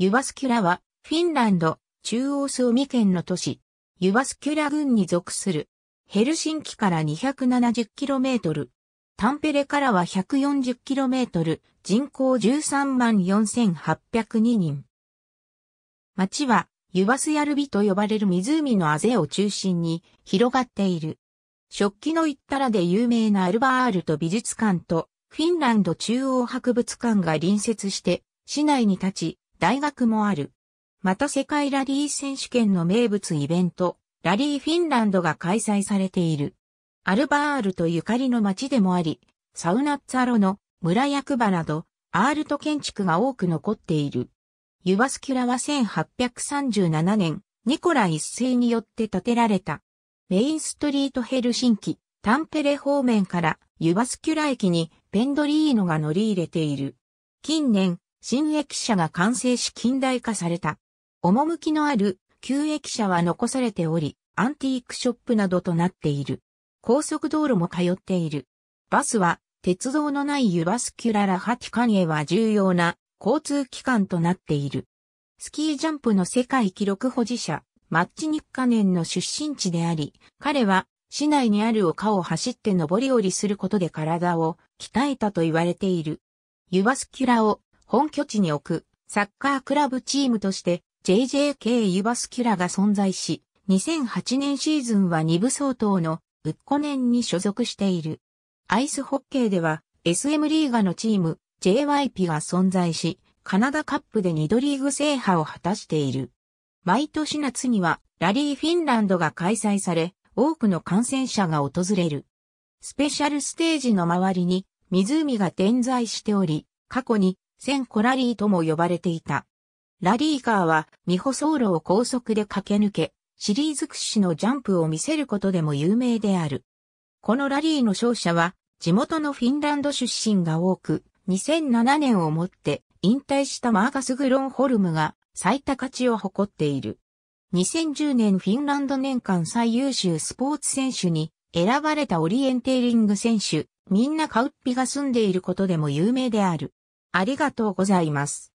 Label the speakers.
Speaker 1: ユバスキュラは、フィンランド、中央スオミ県の都市、ユバスキュラ郡に属する。ヘルシンキから 270km、タンペレからは 140km、人口13万4802人。町は、ユバスヤルビと呼ばれる湖のあぜを中心に広がっている。食器のったらで有名なアルバールと美術館とフィンランド中央博物館が隣接して市内に立ち、大学もある。また世界ラリー選手権の名物イベント、ラリーフィンランドが開催されている。アルバールとゆかりの町でもあり、サウナッツァロの村役場など、アールト建築が多く残っている。ユバスキュラは1837年、ニコラ一世によって建てられた。メインストリートヘルシンキ、タンペレ方面からユバスキュラ駅にペンドリーノが乗り入れている。近年、新駅舎が完成し近代化された。趣のある旧駅舎は残されており、アンティークショップなどとなっている。高速道路も通っている。バスは、鉄道のないユバスキュララハティカニエは重要な交通機関となっている。スキージャンプの世界記録保持者、マッチニッカネンの出身地であり、彼は市内にある丘を走って登り降りすることで体を鍛えたと言われている。ユバスキュラを本拠地に置くサッカークラブチームとして JJK ユバスキュラが存在し、2008年シーズンは2部相当のウッコネンに所属している。アイスホッケーでは SM リーガのチーム JYP が存在し、カナダカップで2度リーグ制覇を果たしている。毎年夏にはラリーフィンランドが開催され、多くの感染者が訪れる。スペシャルステージの周りに湖が点在しており、過去に千個ラリーとも呼ばれていた。ラリーカーは、未舗走路を高速で駆け抜け、シリーズ屈指のジャンプを見せることでも有名である。このラリーの勝者は、地元のフィンランド出身が多く、2007年をもって引退したマーガス・グロンホルムが最多勝ちを誇っている。2010年フィンランド年間最優秀スポーツ選手に選ばれたオリエンテーリング選手、みんなカウッピが住んでいることでも有名である。ありがとうございます。